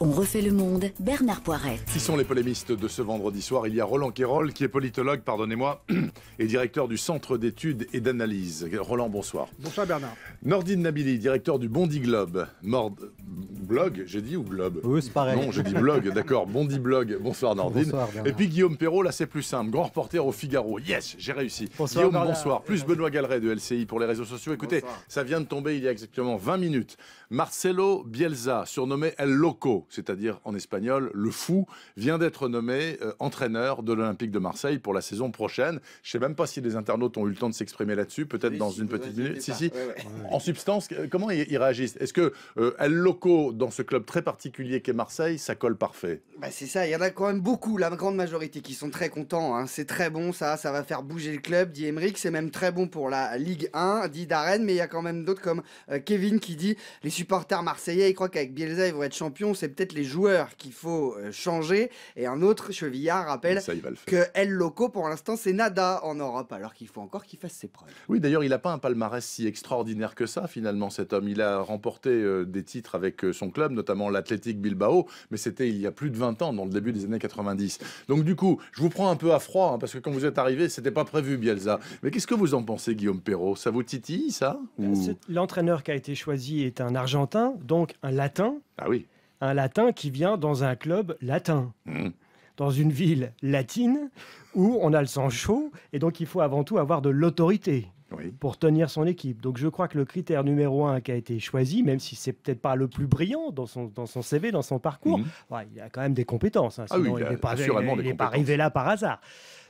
On refait le monde, Bernard Poiret. Qui sont les polémistes de ce vendredi soir Il y a Roland Quérol, qui est politologue, pardonnez-moi, et directeur du Centre d'études et d'analyse. Roland, bonsoir. Bonsoir Bernard. Nordine Nabili, directeur du Bondi Globe. Mord... Blog, j'ai dit, ou Globe Oui, c'est pareil. Non, j'ai dit blog, d'accord, Bondi Blog. Bonsoir Nordine. Bonsoir, et puis Guillaume Perrault, là c'est plus simple, grand reporter au Figaro. Yes, j'ai réussi. Bonsoir, Guillaume, bonsoir. Plus Benoît Galeret de LCI pour les réseaux sociaux. Écoutez, ça vient de tomber il y a exactement 20 minutes. Marcelo Bielza, surnommé El Loco c'est-à-dire en espagnol le fou, vient d'être nommé euh, entraîneur de l'Olympique de Marseille pour la saison prochaine. Je sais même pas si les internautes ont eu le temps de s'exprimer là-dessus, peut-être dans une petite minute. Si, si. En substance, comment ils, réagissent Est-ce que euh, El dans ce club très particulier qu'est Marseille, ça colle parfait bah, C'est ça, il y en a quand même beaucoup, la grande majorité, qui sont très contents. Hein. C'est très bon, ça, ça va faire bouger le club, dit Emmerich. C'est même très bon pour la Ligue 1, dit Darren, mais il y a quand même d'autres comme euh, Kevin qui dit les supporters marseillais, ils croient qu'avec Bielsa, ils vont être champions c'est peut-être les joueurs qu'il faut euh, changer. Et un autre chevillard rappelle que El Loco, pour l'instant, c'est nada en Europe, alors qu'il faut encore qu'il fasse ses preuves. Oui, d'ailleurs, il n'a pas un palmarès si extraordinaire que ça, finalement, cet homme. Il a remporté euh, des titres avec euh, son club, notamment l'Athletic Bilbao, mais c'était il y a plus de 20 ans, dans le début des années 90. Donc, du coup, je vous prends un peu à froid, hein, parce que quand vous êtes arrivé, c'était pas prévu, Bielsa. Mais qu'est-ce que vous en pensez, Guillaume Perrault Ça vous titille, ça L'entraîneur qui a été choisi est un Argentin, donc un Latin. Ah oui un latin qui vient dans un club latin. Hmm. dans une ville latine où on a le sang chaud et donc il faut avant tout avoir de l'autorité. pour tenir son équipe. Donc je crois que le critère numéro un qui a été choisi, même si c'est peut-être pas le plus brillant dans son, dans son CV, dans son parcours, hmm. il a quand même des compétences. Hein, ah il n'est pas arrivé là par hasard.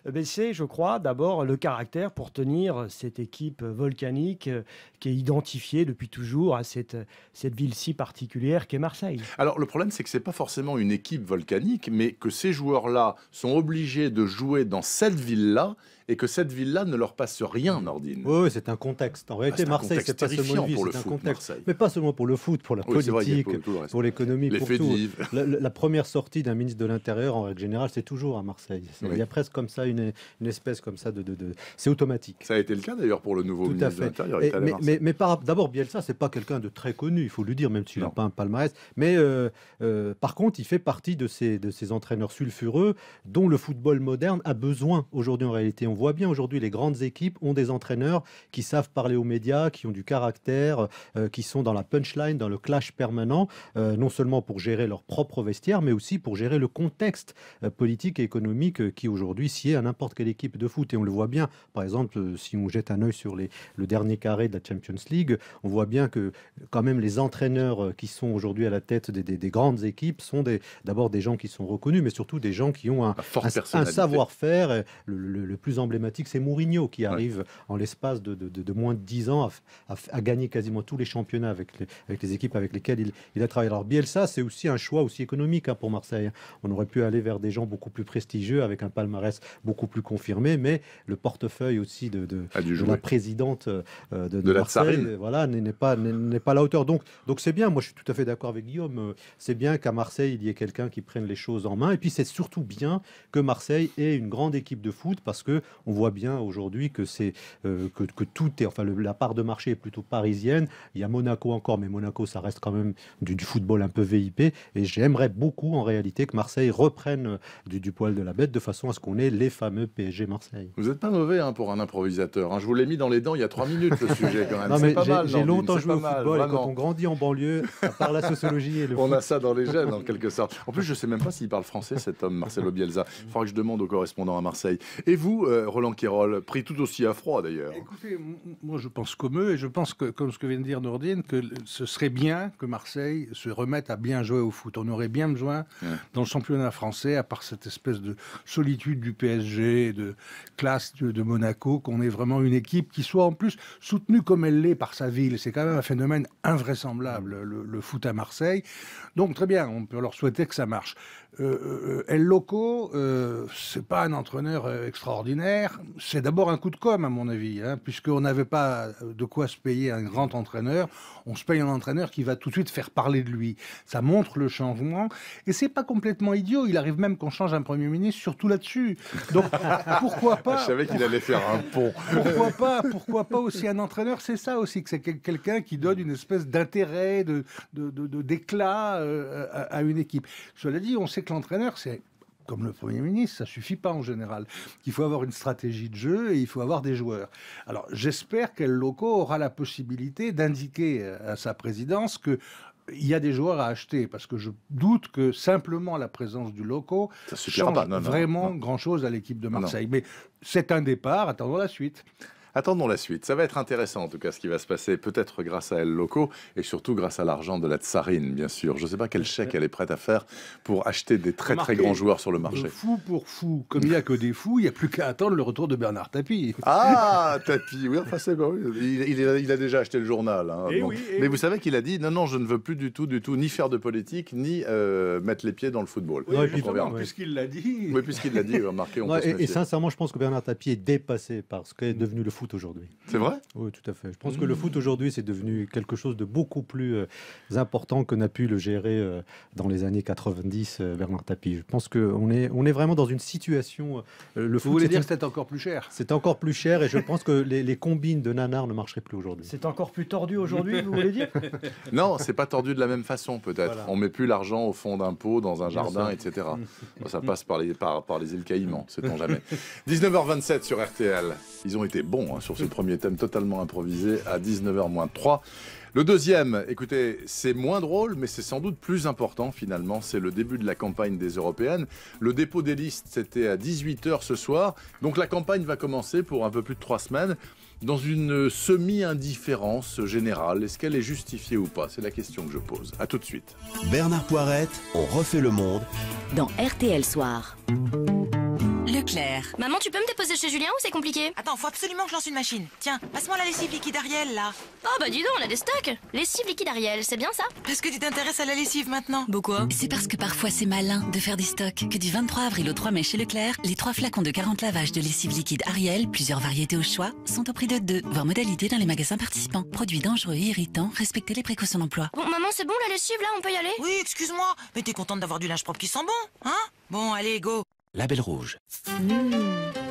Eh ben, c'est, je crois, d'abord le caractère pour tenir cette équipe volcanique euh, qui est identifiée depuis toujours à cette, cette ville si particulière qu'est Marseille. Alors le problème, c'est que ce n'est pas forcément une équipe volcanique, mais que ces joueurs-là sont obligés de jouer dans cette ville-là et que cette ville-là ne leur passe rien, Nordine. Oui, c'est un contexte. En réalité, ah, Marseille, c'est pas seulement une ville, c'est un contexte. Mais pas seulement pour le foot, pour la politique, pour l'économie, pour tout. La, la, première sortie d'un ministre de l'Intérieur, en règle générale, c'est toujours à Marseille. Il y a presque comme ça une une, espèce comme ça de, de, c'est automatique. Ça a été le cas d'ailleurs pour le nouveau ministre de l'Intérieur. mais, mais, par... d'abord, Bielsa, c'est pas quelqu'un de très connu, il faut le dire, même s'il n'a pas un palmarès. Mais euh, euh, par contre, il fait partie de ces, de ces entraîneurs sulfureux dont le football moderne a besoin aujourd'hui en réalité. On voit bien aujourd'hui les grandes équipes ont des entraîneurs qui savent parler aux médias, qui ont du caractère, euh, qui sont dans la punchline, dans le clash permanent, non seulement pour gérer leur propre vestiaire, mais aussi pour gérer le contexte politique et économique qui aujourd'hui si n'importe quelle équipe de foot. Et on le voit bien. Par exemple, euh, si on jette un œil sur les, le dernier carré de la Champions League, on voit bien que quand même les entraîneurs euh, qui sont aujourd'hui à la tête des, des, grandes équipes sont d'abord des, gens qui sont reconnus, mais surtout des gens qui ont un, savoir-faire. Le, plus emblématique, c'est Mourinho qui arrive en l'espace de, de, moins de 10 ans à, à, gagner quasiment tous les championnats avec les, avec les équipes avec lesquelles il, il a travaillé. Alors Bielsa, c'est aussi un choix aussi économique hein, pour Marseille. Hein. On aurait pu aller vers des gens beaucoup plus prestigieux avec un palmarès beaucoup beaucoup plus confirmé, mais le portefeuille aussi de, la présidente euh, de, Marseille, voilà, n'est pas n'est pas la hauteur. Donc donc c'est bien. Moi, je suis tout à fait d'accord avec Guillaume. Euh, c'est bien qu'à Marseille il y ait quelqu'un qui prenne les choses en main. Et puis c'est surtout bien que Marseille ait une grande équipe de foot parce que on voit bien aujourd'hui que c'est euh, que, tout est enfin la part de marché est plutôt parisienne. Il y a Monaco encore, mais Monaco ça reste quand même du, football un peu VIP. Et j'aimerais beaucoup en réalité que Marseille reprenne du, du poil de la bête de façon à ce qu'on ait les fameux PSG Marseille. Vous n'êtes pas mauvais hein, pour un improvisateur. Hein. Je vous l'ai mis dans les dents il y a trois minutes le sujet quand même. c'est pas mal. J'ai longtemps joué au football et quand on grandit en banlieue, par la sociologie et le On a ça dans les gènes en quelque sorte. En plus, je ne sais même pas s'il parle français cet homme, Marcelo Bielsa. Il faudra que je demande aux correspondants à Marseille. Et vous, euh, Roland Quirol, pris tout aussi à froid d'ailleurs. Écoutez, moi je pense comme eux et je pense que, comme ce que vient de dire Nordine, que ce serait bien que Marseille se remette à bien jouer au foot. On aurait bien besoin dans le championnat français, à part cette espèce de solitude du PSG de classe de, Monaco, qu'on ait vraiment une équipe qui soit en plus soutenue comme elle l'est par sa ville. C'est quand même un phénomène invraisemblable, le foot à Marseille. Donc très bien, on peut leur souhaiter que ça marche. Euh, euh, El Loco, euh, c'est pas un entraîneur euh, extraordinaire. C'est d'abord un coup de com, à mon avis, hein, puisqu'on n'avait pas de quoi se payer un grand entraîneur. On se paye un entraîneur qui va tout de suite faire parler de lui. Ça montre le changement. Et c'est pas complètement idiot. Il arrive même qu'on change un Premier ministre, surtout là-dessus. Donc pourquoi pas Je savais qu'il allait faire un pont. pourquoi pas Pourquoi pas aussi un entraîneur C'est ça aussi, que c'est quelqu'un qui donne une espèce d'intérêt, d'éclat de, de, à, à une équipe. Cela dit, on sait c'est que l'entraîneur, c'est comme le Premier ministre, ça suffit pas en général. Il faut avoir une stratégie de jeu et il faut avoir des joueurs. Alors j'espère qu'El Loco aura la possibilité d'indiquer à sa présidence que il y a des joueurs à acheter parce que je doute que simplement la présence du loco change pas. vraiment grand chose à l'équipe de Marseille. Mais c'est un départ, attendons la suite. Attendons la suite. Ça va être intéressant, en tout cas, ce qui va se passer, peut-être grâce à Elle Loco et surtout grâce à l'argent de la Tsarine, bien sûr. Je ne sais pas quel chèque elle est prête à faire pour acheter des très très grands joueurs sur le marché. fou pour fou. Comme il n'y a que des fous, il n'y a plus qu'à attendre le retour de Bernard Tapie. Ah, Tapie, oui, enfin c'est bon. Il, a, déjà acheté le journal. Hein, eh eh mais vous savez qu'il a dit non, non, je ne veux plus du tout, du tout, ni faire de politique, ni euh, mettre les pieds dans le football. Oui, puisqu'il l'a dit. Mais puisqu'il l'a dit, remarquez, et, et sincèrement, je pense que Bernard Tapie est dépassé par ce qu'est devenu le football aujourd'hui. C'est vrai Oui, tout à fait. Je pense que le mmh. foot aujourd'hui, c'est devenu quelque chose de beaucoup plus euh, important que n'a pu le gérer euh, dans les années 90 euh, Bernard Tapie. Je pense qu'on est, on est vraiment dans une situation. le Vous foot, voulez dire que c'est encore plus cher C'est encore plus cher et je pense que les, combines de nanar ne marcheraient plus aujourd'hui. C'est encore plus tordu aujourd'hui, vous voulez dire Non, c'est pas tordu de la même façon peut-être. On met plus l'argent au fond d'un pot, dans un jardin, etc. Ça passe par les, par, par les îles Caïmans, jamais. 19h27 sur RTL. Ils ont été bons. Hein. Hein, sur ce premier thème totalement improvisé à 19h 3. Le deuxième, écoutez, c'est moins drôle, mais c'est sans doute plus important finalement. C'est le début de la campagne des européennes. Le dépôt des listes, c'était à 18h ce soir. Donc la campagne va commencer pour un peu plus de trois semaines dans une semi-indifférence générale. Est-ce qu'elle est justifiée ou pas C'est la question que je pose. À tout de suite. Bernard Poirette, on refait le monde. Dans RTL Soir. Maman, tu peux me déposer chez Julien ou c'est compliqué Attends, faut absolument que je lance une machine. Tiens, passe-moi la lessive liquide Ariel, là. Oh bah dis donc, on a des stocks. Lessive liquide Ariel, c'est bien ça Parce que tu t'intéresses à la lessive maintenant. Beaucoup. Hein. C'est parce que parfois c'est malin de faire des stocks. Que du 23 avril au 3 mai chez Leclerc, les trois flacons de 40 lavages de lessive liquide Ariel, plusieurs variétés au choix, sont au prix de 2, voire modalité dans les magasins participants. Produits dangereux et irritants, respectez les précautions d'emploi. Bon, maman, c'est bon la lessive là, on peut y aller Oui, excuse-moi, mais t'es contente d'avoir du linge propre qui sent bon, hein Bon, allez, go la Rouge. Hmm.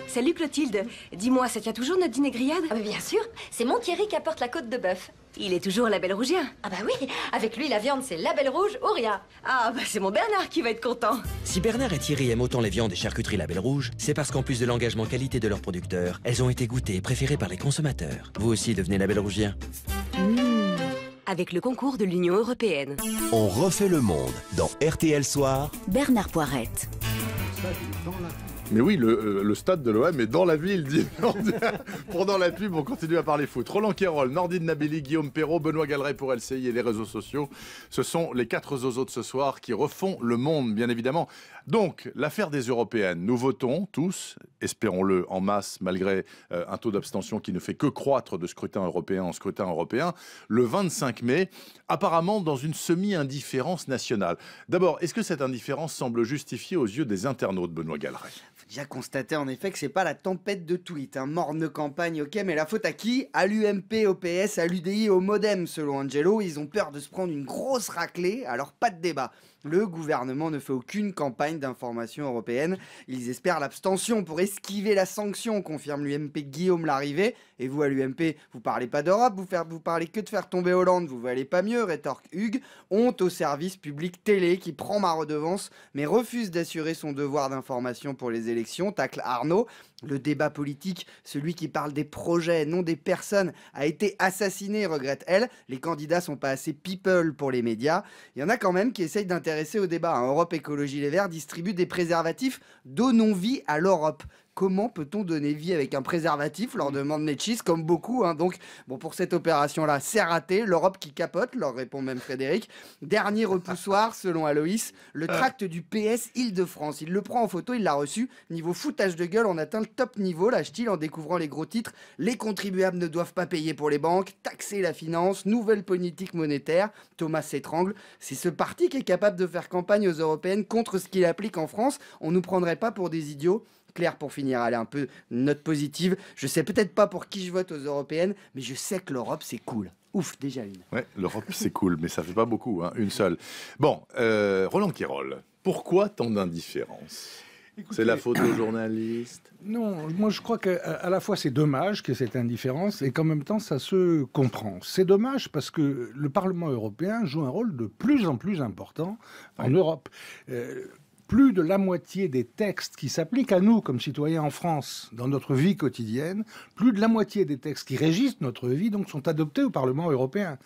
Salut Clotilde. Dis-moi, ça tient toujours notre dîner grillade ah, Bien sûr. C'est mon Thierry qui apporte la côte de bœuf. Il est toujours la Belle Rougien. Ah bah oui, avec lui la viande c'est la Belle Rouge ou rien. Ah bah c'est mon Bernard qui va être content. Si Bernard et Thierry aiment autant les viandes et charcuteries la Belle Rouge, c'est parce qu'en plus de l'engagement qualité de leurs producteurs, elles ont été goûtées et préférées par les consommateurs. Vous aussi devenez la Belle Rougien. Hmm. avec le concours de l'Union européenne. On refait le monde dans RTL Soir. Bernard Poirette mais oui, le, euh, stade de l'OM est dans la ville, dit Pendant la pub, on continue à parler foot. Roland Kerol, Nordine Nabili, Guillaume Perrault, Benoît Galeret pour LCI et les réseaux sociaux. Ce sont les quatre zozos de ce soir qui refont le monde, bien évidemment, donc, l'affaire des Européennes, nous votons tous, espérons-le en masse, malgré euh, un taux d'abstention qui ne fait que croître de scrutin européen en scrutin européen, le 25 mai, apparemment dans une semi-indifférence nationale. D'abord, est-ce que cette indifférence semble justifiée aux yeux des internautes, Benoît Galeret j'ai constaté en effet que c'est pas la tempête de tweets, un hein. morne campagne, ok, mais la faute à qui À l'UMP, au PS, à l'UDI, au Modem, selon Angelo, ils ont peur de se prendre une grosse raclée, alors pas de débat. Le gouvernement ne fait aucune campagne d'information européenne, ils espèrent l'abstention pour esquiver la sanction, confirme l'UMP Guillaume Larrivé, et vous, à l'UMP, vous parlez pas d'Europe, vous, parlez que de faire tomber Hollande, vous valez pas mieux, rétorque Hugues. Honte au service public télé qui prend ma redevance, mais refuse d'assurer son devoir d'information pour les élections, tacle Arnaud. Le débat politique, celui qui parle des projets, non des personnes, a été assassiné, regrette elle. Les candidats sont pas assez people pour les médias. Il y en a quand même qui essayent d'intéresser au débat. Hein. Europe Écologie Les Verts distribue des préservatifs non vie à l'Europe comment peut-on donner vie avec un préservatif leur mm. demande Netchis, comme beaucoup. Hein. Donc, bon, pour cette opération-là, c'est raté. L'Europe qui capote, leur répond même Frédéric. Dernier repoussoir, selon Aloïs, le euh. tract du PS Île-de-France. Il le prend en photo, il l'a reçu. Niveau foutage de gueule, on atteint le top niveau, lâche-t-il en découvrant les gros titres. Les contribuables ne doivent pas payer pour les banques, taxer la finance, nouvelle politique monétaire. Thomas s'étrangle. C'est ce parti qui est capable de faire campagne aux européennes contre ce qu'il applique en France. On ne nous prendrait pas pour des idiots. Claire, pour finir, allez, un peu note positive. Je sais peut-être pas pour qui je vote aux européennes, mais je sais que l'Europe, c'est cool. Ouf, déjà une. Ouais, l'Europe, c'est cool, mais ça fait pas beaucoup, hein, une seule. Bon, euh, Roland Quirol, pourquoi tant d'indifférence c'est la faute aux journalistes. Non, moi je crois qu'à à la fois c'est dommage que cette indifférence et qu'en même temps ça se comprend. C'est dommage parce que le Parlement européen joue un rôle de plus en plus important en Europe. Euh, plus de la moitié des textes qui s'appliquent à nous comme citoyens en France, dans notre vie quotidienne, plus de la moitié des textes qui régissent notre vie donc sont adoptés au Parlement européen,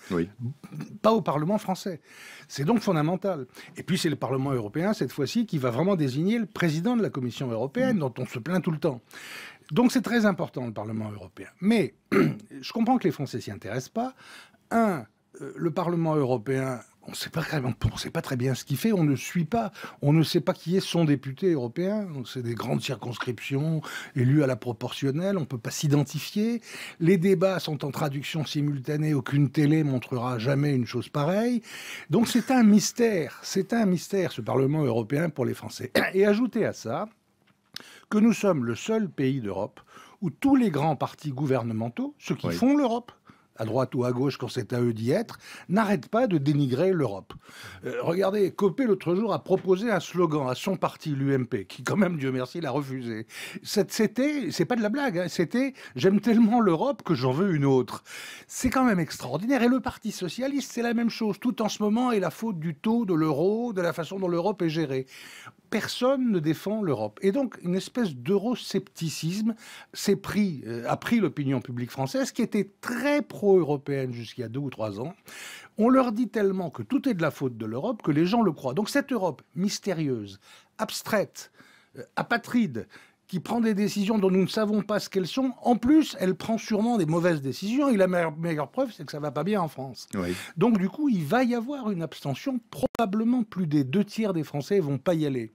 pas au Parlement français. C'est donc fondamental. Et puis c'est le Parlement européen cette fois-ci qui va vraiment désigner le président de la Commission européenne dont on se plaint tout le temps. Donc c'est très important le Parlement européen. Mais je comprends que les Français s'y intéressent pas. Un, euh, le Parlement européen on ne sait pas très bien ce qu'il fait, on ne suit pas, on ne sait pas qui est son député européen. C'est des grandes circonscriptions élues à la proportionnelle, on ne peut pas s'identifier. Les débats sont en traduction simultanée, aucune télé montrera jamais une chose pareille. Donc c'est un mystère, c'est un mystère ce Parlement européen pour les Français. Et ajoutez à ça que nous sommes le seul pays d'Europe où tous les grands partis gouvernementaux, ceux qui font l'Europe, à droite ou à gauche quand c'est à eux d'y être, n'arrête pas de dénigrer l'Europe. Euh, regardez, Copé l'autre jour a proposé un slogan à son parti, l'UMP, qui quand même, Dieu merci, l'a refusé. C'était, c'est pas de la blague, hein, c'était j'aime tellement l'Europe que j'en veux une autre. C'est quand même extraordinaire. Et le Parti socialiste, c'est la même chose. Tout en ce moment est la faute du taux de l'euro, de la façon dont l'Europe est gérée personne ne défend l'Europe. Et donc, une espèce d'euroscepticisme s'est pris, euh, a pris l'opinion publique française, qui était très pro-européenne jusqu'à deux ou trois ans. On leur dit tellement que tout est de la faute de l'Europe que les gens le croient. Donc, cette Europe mystérieuse, abstraite, euh, apatride, qui prend des décisions dont nous ne savons pas ce qu'elles sont. En plus, elle prend sûrement des mauvaises décisions. Et la meilleure, preuve, c'est que ça va pas bien en France. Donc, du coup, il va y avoir une abstention. Probablement, plus des deux tiers des Français vont pas y aller.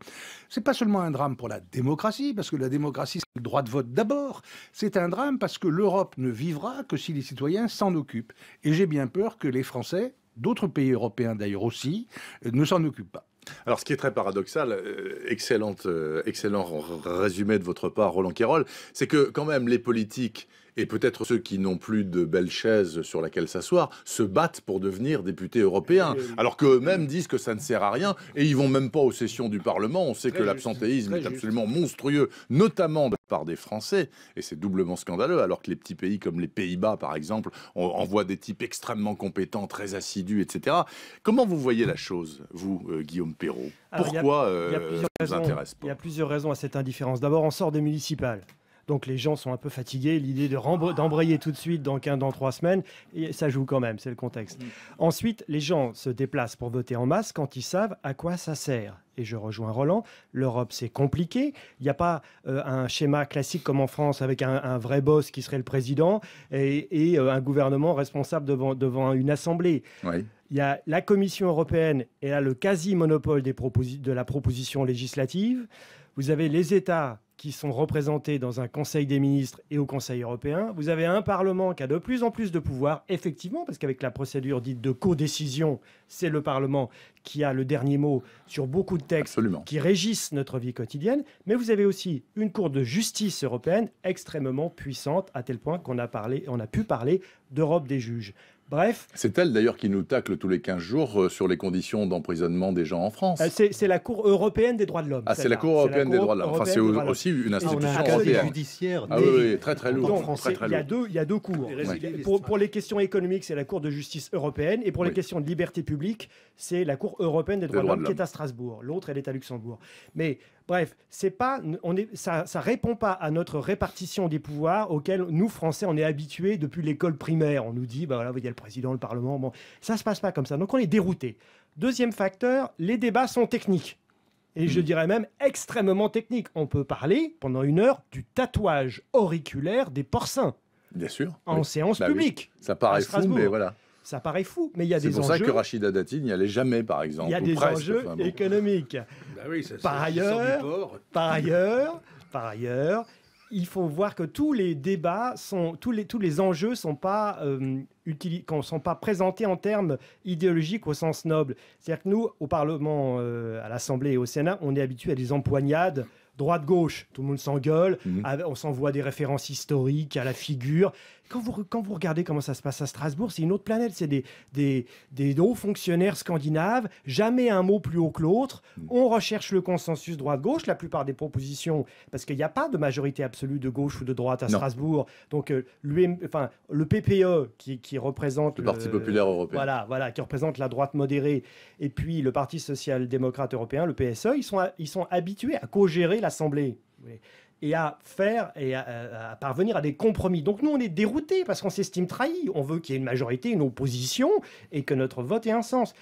C'est pas seulement un drame pour la démocratie, parce que la démocratie, c'est le droit de vote d'abord. C'est un drame parce que l'Europe ne vivra que si les citoyens s'en occupent. Et j'ai bien peur que les Français, d'autres pays européens d'ailleurs aussi, euh, ne s'en occupent pas. Alors, ce qui est très paradoxal, euh, excellente, euh, excellent résumé de votre part, Roland Quirol, c'est que quand même les politiques et peut-être ceux qui n'ont plus de belles chaises sur laquelle s'asseoir, se battent pour devenir députés européens, euh, alors qu'eux-mêmes disent que ça ne sert à rien, et ils vont même pas aux sessions du Parlement. On sait que l'absentéisme est absolument monstrueux, notamment de part des Français, et c'est doublement scandaleux, alors que les petits pays comme les Pays-Bas, par exemple, envoient des types extrêmement compétents, très assidus, etc. Comment vous voyez la chose, vous, euh, Guillaume Perrault Pourquoi vous intéresse pas Il y a plusieurs raisons à cette indifférence. D'abord, on sort des municipales. Donc les gens sont un peu fatigués. L'idée de ah. d'embrayer tout de suite dans 15, dans trois semaines, et ça joue quand même, c'est le contexte. Mm. Ensuite, les gens se déplacent pour voter en masse quand ils savent à quoi ça sert et je rejoins Roland, l'Europe c'est compliqué. Il n'y a pas euh, un schéma classique comme en France avec un, vrai boss qui serait le président et, euh, un gouvernement responsable devant, devant une assemblée. Il y a la Commission européenne, et a le quasi-monopole de la proposition législative. Vous avez les États qui sont représentés dans un Conseil des ministres et au Conseil européen. Vous avez un Parlement qui a de plus en plus de pouvoir, effectivement, parce qu'avec la procédure dite de codécision, c'est le Parlement qui a le dernier mot sur beaucoup de textes qui régissent notre vie quotidienne. Mais vous avez aussi une Cour de justice européenne extrêmement puissante, à tel point qu'on a, a pu parler d'Europe des juges. Bref. C'est elle d'ailleurs qui nous tacle tous les 15 jours euh, sur les conditions d'emprisonnement des gens en France. Euh, c'est la Cour européenne des droits de l'homme. Ah, c'est la Cour européenne des droits de l'homme. Enfin, c'est aussi une institution judiciaire. Ah oui, très très lourde. Il y, a deux, il y a deux cours. Pour, les questions économiques, c'est la Cour de justice européenne. Et pour les questions de liberté publique, c'est la Cour européenne des droits de l'homme qui est à Strasbourg. L'autre, elle est à Luxembourg. Mais Bref, c'est pas, on ça, ça répond pas à notre répartition des pouvoirs auxquels nous Français on est habitués depuis l'école primaire. On nous dit, bah voilà, il y a le président, le Parlement. Bon, ça se passe pas comme ça. Donc on est dérouté. Deuxième facteur, les débats sont techniques. Et je mm. dirais même extrêmement techniques. On peut parler pendant une heure du tatouage auriculaire des porcins. Bien sûr. En séance bah publique. Ça paraît fou, mais voilà. Ça paraît fou, mais il y a des enjeux. C'est pour ça que Rachida Dati n'y allait jamais, par exemple. Il y a des enjeux économiques. Bah par, ailleurs, par ailleurs, par ailleurs, il faut voir que tous les débats sont, tous les, tous les enjeux sont pas euh, sont pas présentés en termes idéologiques au sens noble. C'est-à-dire que nous, au Parlement, euh, à l'Assemblée et au Sénat, on est habitué à des empoignades droite-gauche. Tout le monde s'engueule, mmh. on s'envoie des références historiques à la figure quand vous, quand vous regardez comment ça se passe à Strasbourg, c'est une autre planète. C'est des, des, des, hauts fonctionnaires scandinaves, jamais un mot plus haut que l'autre. Mm. On recherche le consensus droite-gauche. La plupart des propositions, parce qu'il n'y a pas de majorité absolue de gauche ou de droite à Strasbourg. Donc, euh, enfin, le PPE qui, représente le, Parti populaire européen. Voilà, voilà, qui représente la droite modérée. Et puis le Parti social-démocrate européen, le PSE, ils sont, ils sont habitués à co-gérer l'Assemblée et à faire et à, parvenir à des compromis. Donc nous, on est déroutés parce qu'on s'estime trahi. On veut qu'il y ait une majorité, une opposition et que notre vote ait un sens.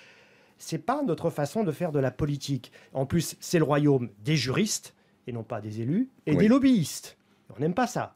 C'est pas notre façon de faire de la politique. En plus, c'est le royaume des juristes et non pas des élus et des lobbyistes. On n'aime pas ça.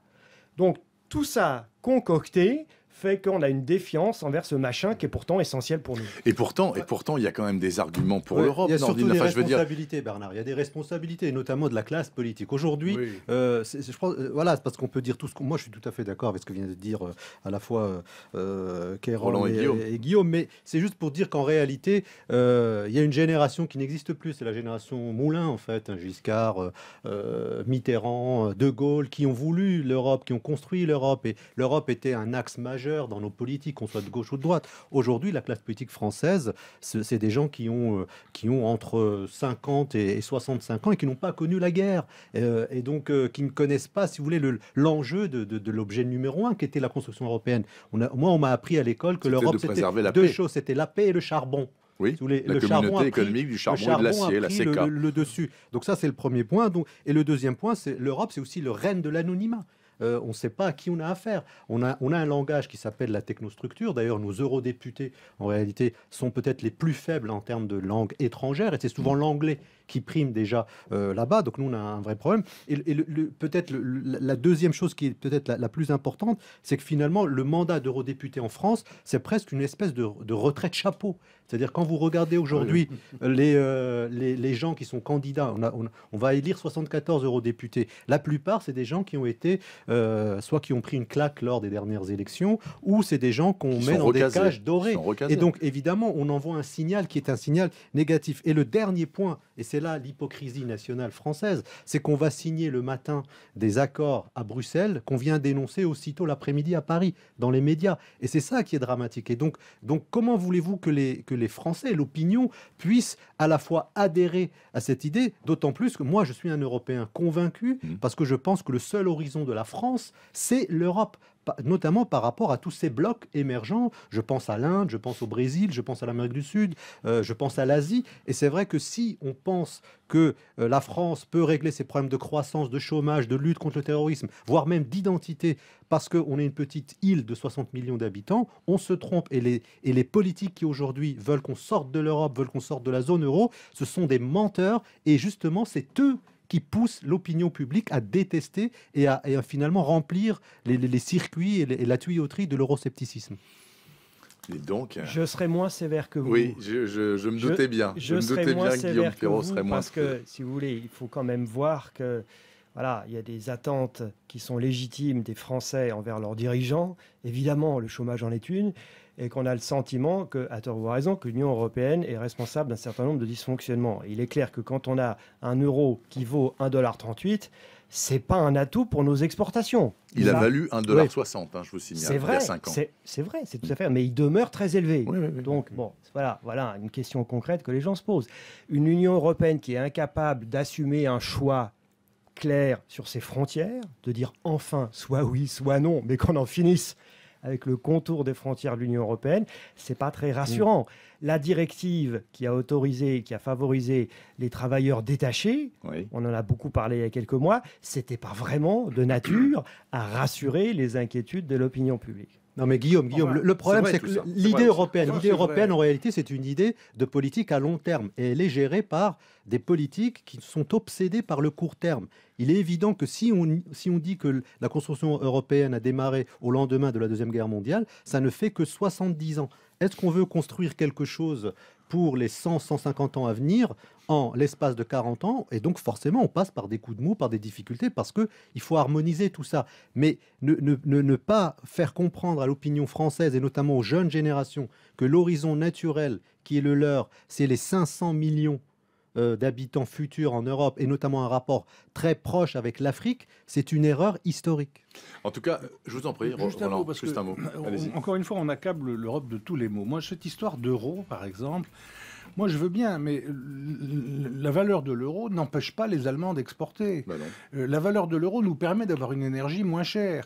Donc tout ça concocté, fait qu'on a une défiance envers ce machin qui est pourtant essentiel pour nous. Et pourtant, et pourtant, il y a quand même des arguments pour l'Europe. Il y a des responsabilités, Bernard. Il y a des responsabilités, notamment de la classe politique. Aujourd'hui, euh, je pense, euh, Voilà, voilà, parce qu'on peut dire tout ce qu'on. Moi, je suis tout à fait d'accord avec ce que vient de dire euh, à la fois euh, Roland et, Guillaume. mais c'est juste pour dire qu'en réalité, il y a une génération qui n'existe plus. C'est la génération Moulin, en fait, hein, Giscard, Mitterrand, De Gaulle, qui ont voulu l'Europe, qui ont construit l'Europe, et l'Europe était un axe majeur dans nos politiques, qu'on soit de gauche ou de droite. Aujourd'hui, la classe politique française, c'est des gens qui ont, euh, qui ont entre 50 et 65 ans et qui n'ont pas connu la guerre. Euh, et donc, euh, qui ne connaissent pas, si vous voulez, l'enjeu de, de, l'objet numéro un qui était la construction européenne. On a, moi, on m'a appris à l'école que l'Europe, c'était deux choses c'était la paix et le charbon. Oui, la le communauté économique du charbon, et de l'acier, la CECA. Le, le, dessus. Donc ça, c'est le premier point. Donc, et le deuxième point, c'est l'Europe, c'est aussi le règne de l'anonymat. Euh, on ne sait pas à qui on a affaire. on a un langage qui s'appelle la technostructure. D'ailleurs, nos eurodéputés, en réalité, sont peut-être les plus faibles en termes de langue étrangère, et c'est souvent mm. l'anglais qui prime déjà euh, là-bas. Donc nous, on a un vrai problème. Et, peut-être la deuxième chose qui est peut-être la, plus importante, c'est que finalement, le mandat d'eurodéputé en France, c'est presque une espèce de, de retraite chapeau. C'est-à-dire quand vous regardez aujourd'hui euh, les, les, gens qui sont candidats, on, on, va élire 74 eurodéputés. La plupart, c'est des gens qui ont été, euh, soit qui ont pris une claque lors des dernières élections, ou c'est des gens qu'on met dans des cages dorées. Et donc, évidemment, on envoie un signal qui est un signal négatif. Et le dernier point, et c'est là l'hypocrisie nationale française, c'est qu'on va signer le matin des accords à Bruxelles qu'on vient dénoncer aussitôt l'après-midi à Paris, dans les médias. Et c'est ça qui est dramatique. Et donc, donc comment voulez-vous que les, que les Français, l'opinion, puissent à la fois adhérer à cette idée, d'autant plus que moi, je suis un Européen convaincu, mmh. parce que je pense que le seul horizon de la France, c'est l'Europe notamment par rapport à tous ces blocs émergents. Je pense à l'Inde, je pense au Brésil, je pense à l'Amérique du Sud, euh, je pense à l'Asie. Et c'est vrai que si on pense que euh, la France peut régler ses problèmes de croissance, de chômage, de lutte contre le terrorisme, voire même d'identité, parce qu'on est une petite île de 60 millions d'habitants, on se trompe. Et les, et les politiques qui aujourd'hui veulent qu'on sorte de l'Europe, veulent qu'on sorte de la zone euro, ce sont des menteurs. Et justement, c'est eux qui pousse l'opinion publique à détester et à, finalement remplir les, circuits et, la tuyauterie de l'euroscepticisme. Et donc, euh, je serais moins sévère que vous. Oui, je, me doutais bien. Je, me doutais bien que moins Parce que, si vous voulez, il faut quand même voir que. Voilà, il y a des attentes qui sont légitimes des Français envers leurs dirigeants. Évidemment, le chômage en est une et qu'on a le sentiment, que, à tort ou à raison, que l'Union européenne est responsable d'un certain nombre de dysfonctionnements. Il est clair que quand on a un euro qui vaut 1,38$, c'est pas un atout pour nos exportations. Il, a, valu 1,60$, hein, je vous signale, vrai, il y a 5 ans. C'est vrai, c'est tout à fait, mais il demeure très élevé. Donc, bon, voilà, voilà une question concrète que les gens se posent. Une Union européenne qui est incapable d'assumer un choix clair sur ses frontières, de dire enfin soit oui, soit non, mais qu'on en finisse avec le contour des frontières de l'Union européenne, c'est pas très rassurant. Mm. La directive qui a autorisé, qui a favorisé les travailleurs détachés, on en a beaucoup parlé il y a quelques mois, c'était pas vraiment de nature à rassurer les inquiétudes de l'opinion publique. Non mais Guillaume, Guillaume, le problème c'est que l'idée européenne, l'idée européenne en réalité c'est une idée de politique à long terme et elle est gérée par des politiques qui sont obsédées par le court terme. Il est évident que si on, si on dit que la construction européenne a démarré au lendemain de la Deuxième Guerre mondiale, ça ne fait que 70 ans. Est-ce qu'on veut construire quelque chose pour les 100-150 ans à venir en l'espace de 40 ans. Et donc forcément, on passe par des coups de mou, par des difficultés, parce qu'il faut harmoniser tout ça. Mais ne, pas faire comprendre à l'opinion française, et notamment aux jeunes générations, que l'horizon naturel qui est le leur, c'est les 500 millions euh, d'habitants futurs en Europe, et notamment un rapport très proche avec l'Afrique, c'est une erreur historique. En tout cas, euh, je vous en prie, encore une fois, on accable l'Europe de tous les mots. Moi, cette histoire d'euro, par exemple, moi, je veux bien, mais la valeur de l'euro n'empêche pas les Allemands d'exporter. Bah euh, la valeur de l'euro nous permet d'avoir une énergie moins chère.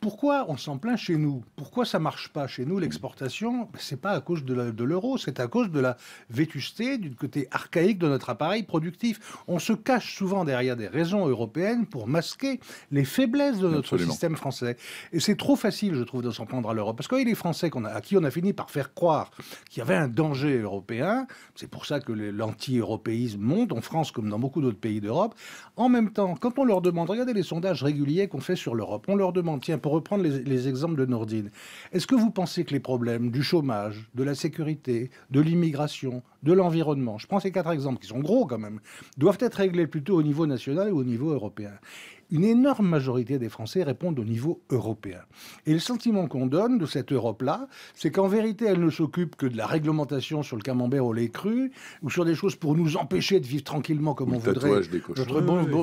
Pourquoi on s'en plaint chez nous Pourquoi ça marche pas chez nous l'exportation ben, C'est pas à cause de l'euro, c'est à cause de la vétusté, du côté archaïque de notre appareil productif. On se cache souvent derrière des raisons européennes pour masquer les faiblesses de notre système français. Et c'est trop facile, je trouve, de s'en prendre à l'Europe. Parce que est les Français à qui on a fini par faire croire qu'il y avait un danger européen, c'est pour ça que l'anti-européisme monte, en France comme dans beaucoup d'autres pays d'Europe. En même temps, quand on leur demande, regardez les sondages réguliers qu'on fait sur l'Europe, on leur demande, tiens, pour reprendre les, exemples de Nordine, est-ce que vous pensez que les problèmes du chômage, de la sécurité, de l'immigration, de l'environnement, je prends ces quatre exemples qui sont gros quand même, doivent être réglés plutôt au niveau national ou au niveau européen. Une énorme majorité des Français répondent au niveau européen. Et le sentiment qu'on donne de cette Europe-là, c'est qu'en vérité, elle ne s'occupe que de la réglementation sur le camembert au lait cru ou sur des choses pour nous empêcher de vivre tranquillement comme on voudrait notre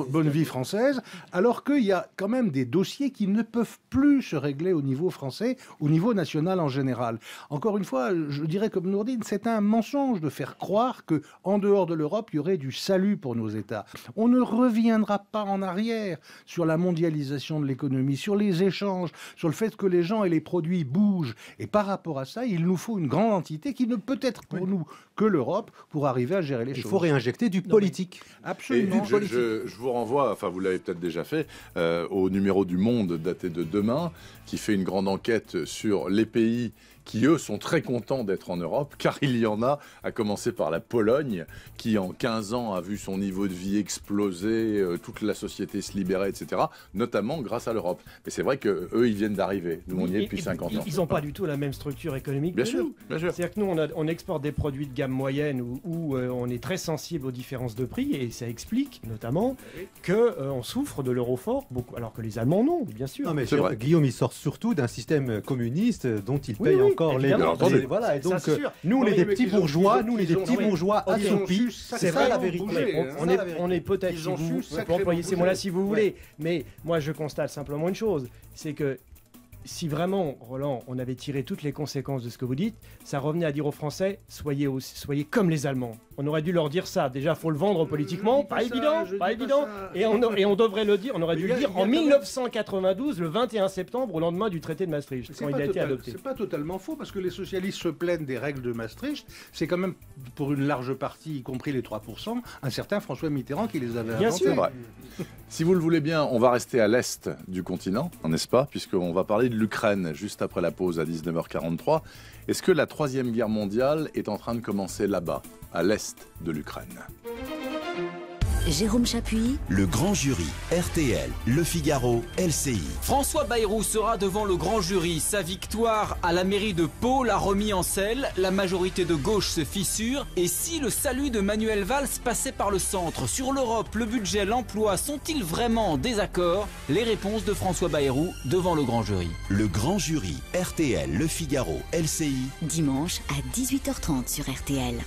bonne vie française, alors qu'il y a quand même des dossiers qui ne peuvent plus se régler au niveau français, au niveau national en général. Encore une fois, je dirais comme Nourdine, c'est un mensonge de faire croire que en dehors de l'Europe, il y aurait du salut pour nos États. On ne reviendra pas en arrière sur la mondialisation de l'économie, sur les échanges, sur le fait que les gens et les produits bougent. Et par rapport à ça, il nous faut une grande entité qui ne peut être pour nous que l'Europe pour arriver à gérer les choses. Il faut réinjecter du politique. Absolument. Je, Je, vous renvoie, enfin vous l'avez peut-être déjà fait, euh, au numéro du Monde daté de demain, qui fait une grande enquête sur les pays qui eux sont très contents d'être en Europe, car il y en a, à commencer par la Pologne, qui en 15 ans a vu son niveau de vie exploser, euh, toute la société se libérer, etc., notamment grâce à l'Europe. Mais c'est vrai que eux, ils viennent d'arriver. Nous, on y est depuis 50 ans. Ils n'ont pas du tout la même structure économique bien que sûr, nous. C'est-à-dire que nous, on, exporte des produits de gamme moyenne où, euh, on est très sensible aux différences de prix, et ça explique notamment qu'on euh, on souffre de l'euro fort, beaucoup, alors que les Allemands non, bien sûr. Guillaume, il sort surtout d'un système communiste dont il paye les, voilà donc euh, nous les petits bourgeois, nous les petits bourgeois assoupis, c'est vrai, la vérité. On est hein. on est peut-être si vous employez ces mots-là si vous voulez, mais moi je constate simplement une chose, c'est que si vraiment, Roland, on avait tiré toutes les conséquences de ce que vous dites, ça revenait à dire aux Français soyez, soyez comme les Allemands. On aurait dû leur dire ça. Déjà, faut le vendre politiquement, pas, évident, pas, évident. et, on, et on devrait le dire, on aurait dû le dire en 1992, le 21 septembre, au lendemain du traité de Maastricht, quand il a été adopté. C'est pas totalement faux, parce que les socialistes se plaignent des règles de Maastricht. C'est quand même, pour une large partie, y compris les 3%, un certain François Mitterrand qui les avait inventés. Si vous le voulez bien, on va rester à l'est du continent, n'est-ce pas Puisqu'on va parler de l'Ukraine juste après la pause à 19h43. Est-ce que la Troisième Guerre mondiale est en train de commencer là-bas, à l'est de l'Ukraine. Jérôme Chapuis. Le grand jury. RTL, Le Figaro, LCI. François Bayrou sera devant le grand jury. Sa victoire à la mairie de Pau l'a remis en selle. La majorité de gauche se fissure. Et si le salut de Manuel Valls passait par le centre, sur l'Europe, le budget, l'emploi, sont-ils vraiment en désaccord Les réponses de François Bayrou devant le grand jury. Le grand jury. RTL, Le Figaro, LCI. Dimanche à 18h30 sur RTL.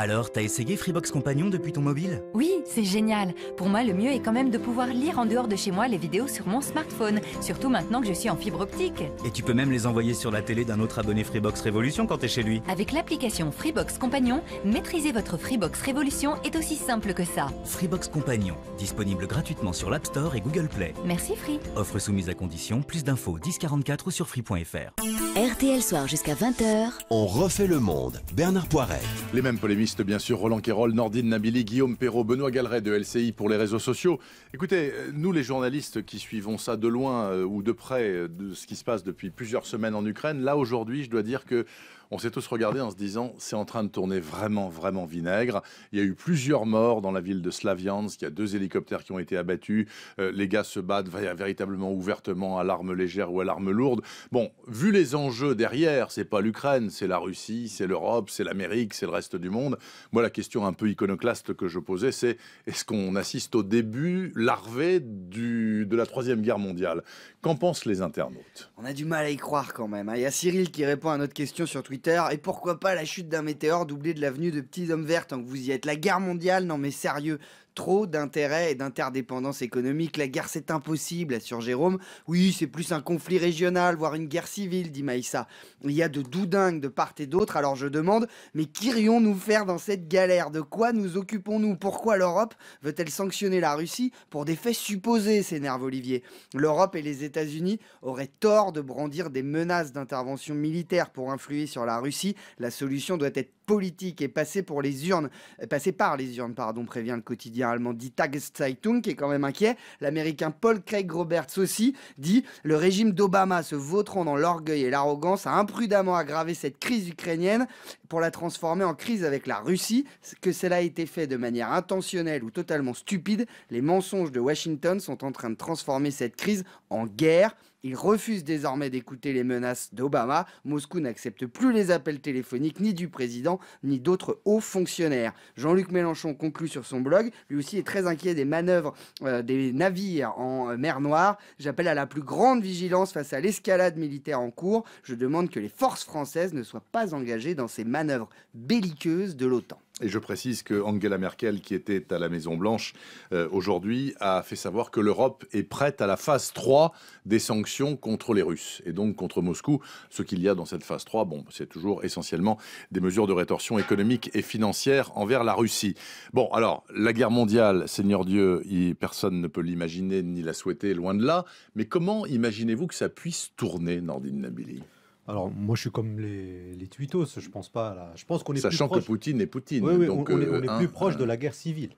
Alors, t'as essayé Freebox Compagnon depuis ton mobile Oui, c'est génial. Pour moi, le mieux est quand même de pouvoir lire en dehors de chez moi les vidéos sur mon smartphone, surtout maintenant que je suis en fibre optique. Et tu peux même les envoyer sur la télé d'un autre abonné Freebox Révolution quand t'es chez lui. Avec l'application Freebox Compagnon, maîtriser votre Freebox Révolution est aussi simple que ça. Freebox Compagnon, disponible gratuitement sur l'App Store et Google Play. Merci Free. Offre soumise à condition, plus d'infos 1044 ou sur free.fr. RTL soir jusqu'à 20h. On refait le monde. Bernard Poiret. Les mêmes polémiques bien sûr, Roland Kerol, Nordine Nabili, Guillaume Perrault, Benoît Galeret de LCI pour les réseaux sociaux. Écoutez, euh, nous les journalistes qui suivons ça de loin euh, ou de près, euh, de ce qui se passe depuis plusieurs semaines en Ukraine, là aujourd'hui, je dois dire que on s'est tous regardés en se disant c'est en train de tourner vraiment, vraiment vinaigre. Il y a eu plusieurs morts dans la ville de Slaviansk. Il y a deux hélicoptères qui ont été abattus. Euh, les gars se battent véritablement ouvertement à l'arme légère ou à l'arme lourde. Bon, vu les enjeux derrière, c'est pas l'Ukraine, c'est la Russie, c'est l'Europe, c'est l'Amérique, c'est le reste du monde. Moi, la question un peu iconoclaste que je posais, c'est est-ce qu'on assiste au début larvé du, de la Troisième Guerre mondiale Qu'en pensent les internautes On a du mal à y croire quand même. Hein. Il y a Cyril qui répond à notre question sur Twitter et pourquoi pas la chute d'un météore doublé de l'avenue de Petits Hommes Verts tant que vous y êtes. La guerre mondiale, non mais sérieux, trop d'intérêts et d'interdépendance économique. La guerre, c'est impossible, assure Jérôme. Oui, c'est plus un conflit régional, voire une guerre civile, dit Maïssa. Il y a de doudingues de part et d'autre, alors je demande, mais qu'irions-nous faire dans cette galère De quoi nous occupons-nous Pourquoi l'Europe veut-elle sanctionner la Russie pour des faits supposés, s'énerve Olivier. L'Europe et les États-Unis auraient tort de brandir des menaces d'intervention militaire pour influer sur la Russie. La solution doit être politique et passer pour les urnes, euh, passer par les urnes, pardon, prévient le quotidien allemand dit Tageszeitung, qui est quand même inquiet. L'américain Paul Craig Roberts aussi dit Le régime d'Obama se vautrant dans l'orgueil et l'arrogance a imprudemment aggravé cette crise ukrainienne pour la transformer en crise avec la Russie. Que cela a été fait de manière intentionnelle ou totalement stupide, les mensonges de Washington sont en train de transformer cette crise en guerre. Il refuse désormais d'écouter les menaces d'Obama. Moscou n'accepte plus les appels téléphoniques ni du président ni d'autres hauts fonctionnaires. Jean-Luc Mélenchon conclut sur son blog. Lui aussi est très inquiet des manœuvres euh, des navires en euh, mer Noire. J'appelle à la plus grande vigilance face à l'escalade militaire en cours. Je demande que les forces françaises ne soient pas engagées dans ces manœuvres belliqueuses de l'OTAN. Et je précise que Angela Merkel, qui était à la Maison Blanche euh, aujourd'hui, a fait savoir que l'Europe est prête à la phase 3 des sanctions contre les Russes et donc contre Moscou. Ce qu'il y a dans cette phase 3, bon, c'est toujours essentiellement des mesures de rétorsion économique et financière envers la Russie. Bon, alors, la guerre mondiale, Seigneur Dieu, personne ne peut l'imaginer ni la souhaiter, loin de là. Mais comment imaginez-vous que ça puisse tourner, Nordine Nabili alors, moi, je suis comme les, les tweetos, je pense pas. Je pense qu'on est Sachant plus proche... que Poutine est Poutine. on, est, euh, plus proche de la guerre civile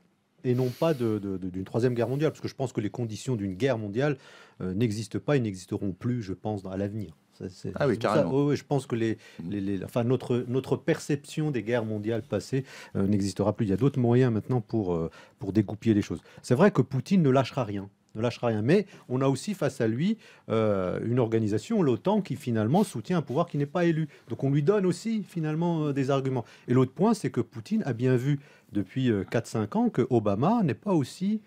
et non pas d'une troisième guerre mondiale, parce que je pense que les conditions d'une guerre mondiale euh, n'existent pas et n'existeront plus, je pense, à l'avenir. Ah oui, carrément. je pense que mm. les, les, enfin, notre, notre perception des guerres mondiales passées euh, n'existera plus. Il y a d'autres moyens maintenant pour, pour dégoupiller les choses. C'est vrai que Poutine ne lâchera rien ne lâchera rien. Mais on a aussi face à lui euh, une organisation, l'OTAN, qui finalement soutient un pouvoir qui n'est pas élu. Donc on lui donne aussi finalement euh, des arguments. Et l'autre point, c'est que Poutine a bien vu depuis 4-5 euh, ans que Obama n'est pas aussi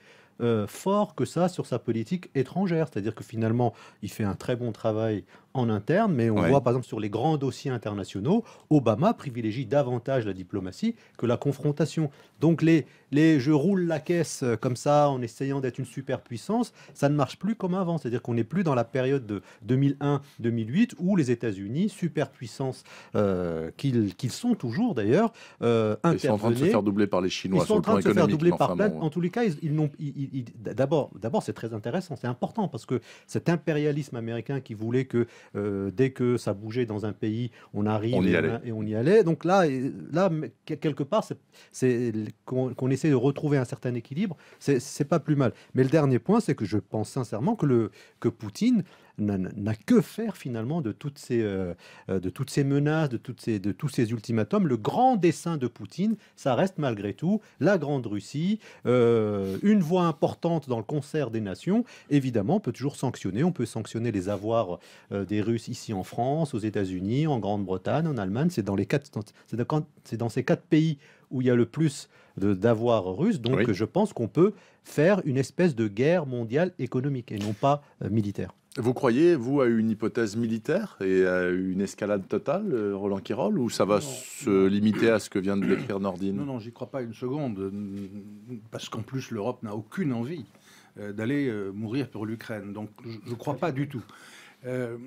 fort que ça sur sa politique étrangère. C'est-à-dire que finalement, il fait un très bon travail en interne, mais on voit par exemple sur les grands dossiers internationaux, Obama privilégie davantage la diplomatie que la confrontation. Donc les, les je roule la caisse euh, comme ça en essayant d'être une superpuissance, ça ne marche plus comme avant. C'est-à-dire qu'on n'est plus dans la période de 2001-2008 où les États-Unis, superpuissance euh, qu'ils sont toujours d'ailleurs, euh, Ils sont en train de se faire doubler par les Chinois. Ils sont en train de se faire doubler par En tous les cas, ils, ils, d'abord, c'est très intéressant, c'est important parce que cet impérialisme américain qui voulait que euh, dès que ça bougeait dans un pays, on arrive et, on, y allait. Donc là, là quelque part, c'est qu'on essaie de retrouver un certain équilibre, c'est pas plus mal. Mais le dernier point, c'est que je pense sincèrement que, le, que Poutine n'a que faire finalement de toutes ces, euh, euh, de toutes ces menaces, de, toutes ces, de tous ces ultimatums. Le grand dessein de Poutine, ça reste malgré tout la Grande Russie, une voix importante dans le concert des nations. Évidemment, on peut toujours sanctionner, on peut sanctionner les avoirs des les Russes ici en France, aux États-Unis, en Grande-Bretagne, en Allemagne. C'est dans, les quatre, c'est dans ces quatre pays où il y a le plus d'avoir russe. Donc je pense qu'on peut faire une espèce de guerre mondiale économique et non pas euh, militaire. Vous croyez, vous, à une hypothèse militaire et à une escalade totale, euh, Roland Quirol, ou ça va se limiter à ce que vient de décrire Nordine Non, non, j'y crois pas une seconde, euh, parce qu'en plus, l'Europe n'a aucune envie d'aller mourir pour l'Ukraine. Donc, je ne crois pas du tout. Euh,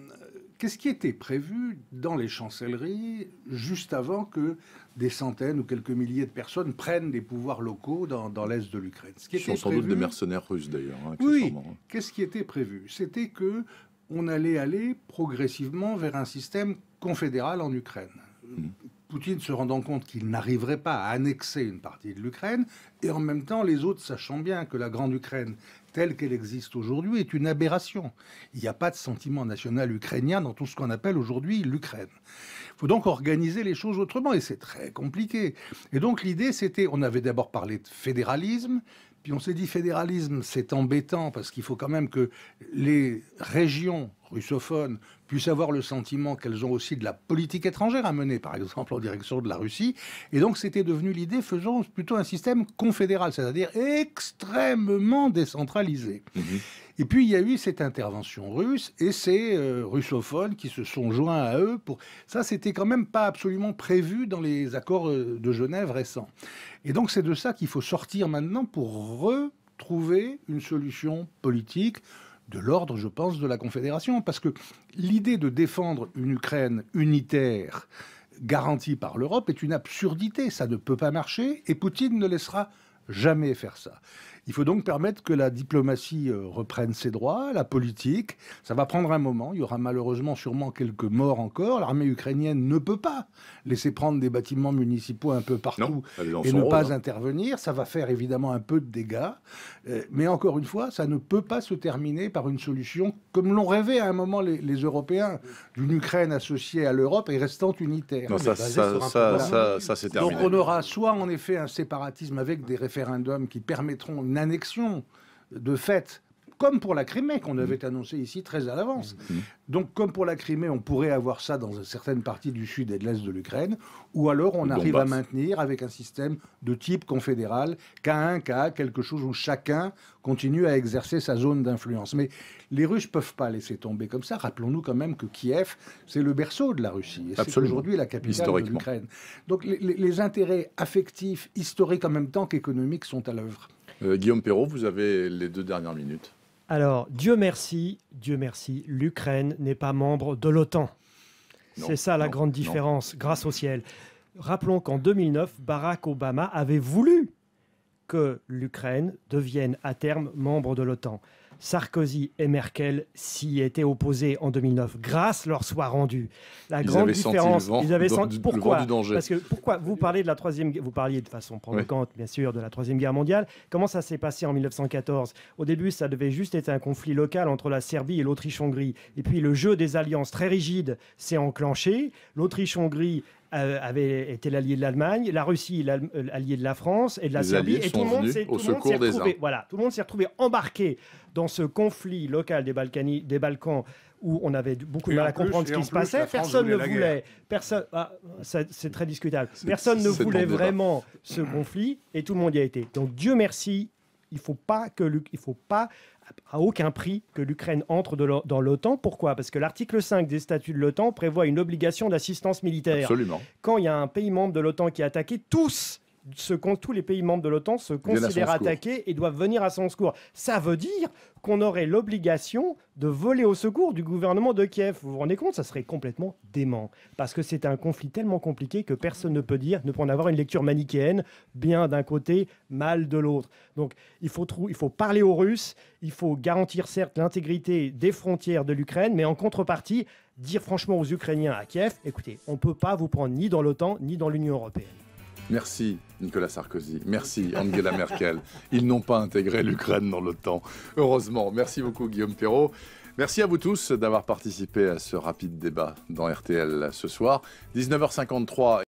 qu'est-ce qui était prévu dans les chancelleries juste avant que des centaines ou quelques milliers de personnes prennent des pouvoirs locaux dans, l'est de l'Ukraine Ce qui sont sans doute des mercenaires russes d'ailleurs. Hein, oui. Hein. Qu'est-ce qui était prévu C'était que on allait aller progressivement vers un système confédéral en Ukraine. Mmh. Poutine se rendant compte qu'il n'arriverait pas à annexer une partie de l'Ukraine, et en même temps les autres sachant bien que la Grande Ukraine telle qu'elle existe aujourd'hui est une aberration. Il n'y a pas de sentiment national ukrainien dans tout ce qu'on appelle aujourd'hui l'Ukraine. Il faut donc organiser les choses autrement et c'est très compliqué. Et donc l'idée, c'était, on avait d'abord parlé de fédéralisme, puis on s'est dit fédéralisme, c'est embêtant parce qu'il faut quand même que les régions russophones puissent avoir le sentiment qu'elles ont aussi de la politique étrangère à mener, par exemple en direction de la Russie. Et donc c'était devenu l'idée, faisons plutôt un système confédéral, c'est-à-dire extrêmement décentralisé. Mmh et puis il y a eu cette intervention russe et ces euh, russophones qui se sont joints à eux pour ça c'était quand même pas absolument prévu dans les accords euh, de Genève récents. Et donc c'est de ça qu'il faut sortir maintenant pour retrouver une solution politique de l'ordre, je pense, de la Confédération parce que l'idée de défendre une Ukraine unitaire garantie par l'Europe est une absurdité, ça ne peut pas marcher et Poutine ne laissera jamais faire ça. Il faut donc permettre que la diplomatie euh, reprenne ses droits, la politique. Ça va prendre un moment. Il y aura malheureusement sûrement quelques morts encore. L'armée ukrainienne ne peut pas laisser prendre des bâtiments municipaux un peu partout et ne pas hein. intervenir. Ça va faire évidemment un peu de dégâts. Euh, mais encore une fois, ça ne peut pas se terminer par une solution comme l'ont rêvé à un moment les, Européens, d'une Ukraine associée à l'Europe et restant unitaire. ça, c'est terminé. Donc on aura soit en effet un séparatisme avec des référendums qui permettront annexion de fait, comme pour la Crimée, qu'on avait mm. annoncé ici très à l'avance. Mm. Mm. Donc, comme pour la Crimée, on pourrait avoir ça dans certaines parties du sud et de l'est de l'Ukraine, ou alors on arrive à maintenir avec un système de type confédéral, K1, K, quelque chose où chacun continue à exercer sa zone d'influence. Mais les Russes peuvent pas laisser tomber comme ça. Rappelons-nous quand même que Kiev, c'est le berceau de la Russie, et c'est aujourd'hui la capitale de l'Ukraine. Donc, les intérêts affectifs, historiques en même temps qu'économiques sont à l'œuvre. Euh, Guillaume Perrault, vous avez les deux dernières minutes. Alors, Dieu merci, Dieu merci, l'Ukraine n'est pas membre de l'OTAN. C'est ça la grande différence, grâce au ciel. Rappelons qu'en 2009, Barack Obama avait voulu que l'Ukraine devienne à terme membre de l'OTAN. Sarkozy et Merkel s'y étaient opposés en 2009. Grâce leur soit rendue. La grande différence, ils avaient senti pourquoi le vent que pourquoi vous parlez de la troisième, vous parliez de façon provocante, bien sûr, de la troisième guerre mondiale. Comment ça s'est passé en 1914 Au début, ça devait juste être un conflit local entre la Serbie et l'Autriche-Hongrie. Et puis le jeu des alliances très rigides s'est enclenché. L'Autriche-Hongrie euh, avait été l'allié de l'Allemagne, la Russie l'allié euh, de la France et de la Serbie. Et voilà, tout le monde s'est retrouvé embarqué dans ce conflit local des, des Balkans où on avait beaucoup de mal à comprendre ce qui se passait. Personne ne voulait, personne, ah, c'est très discutable. Personne ne voulait vraiment ce conflit et tout le monde y a été. Donc Dieu merci, il faut pas que il faut pas à aucun prix que l'Ukraine entre dans l'OTAN. Pourquoi Parce que l'article 5 des statuts de l'OTAN prévoit une obligation d'assistance militaire. Absolument. Quand il y a un pays membre de l'OTAN qui est attaqué, tous tous les pays membres de l'OTAN se considèrent attaqués et doivent venir à son secours. Ça veut dire qu'on aurait l'obligation de voler au secours du gouvernement de Kiev. Vous vous rendez compte Ça serait complètement dément. Parce que c'est un conflit tellement compliqué que personne ne peut dire, ne peut en avoir une lecture manichéenne, bien d'un côté, mal de l'autre. Donc il faut, il faut parler aux Russes, il faut garantir certes l'intégrité des frontières de l'Ukraine, mais en contrepartie, dire franchement aux Ukrainiens à Kiev, écoutez, on ne peut pas vous prendre ni dans l'OTAN, ni dans l'Union européenne. Merci Nicolas Sarkozy, merci Angela Merkel. Ils n'ont pas intégré l'Ukraine dans l'OTAN. Heureusement, merci beaucoup Guillaume Perrault. Merci à vous tous d'avoir participé à ce rapide débat dans RTL ce soir. 19h53.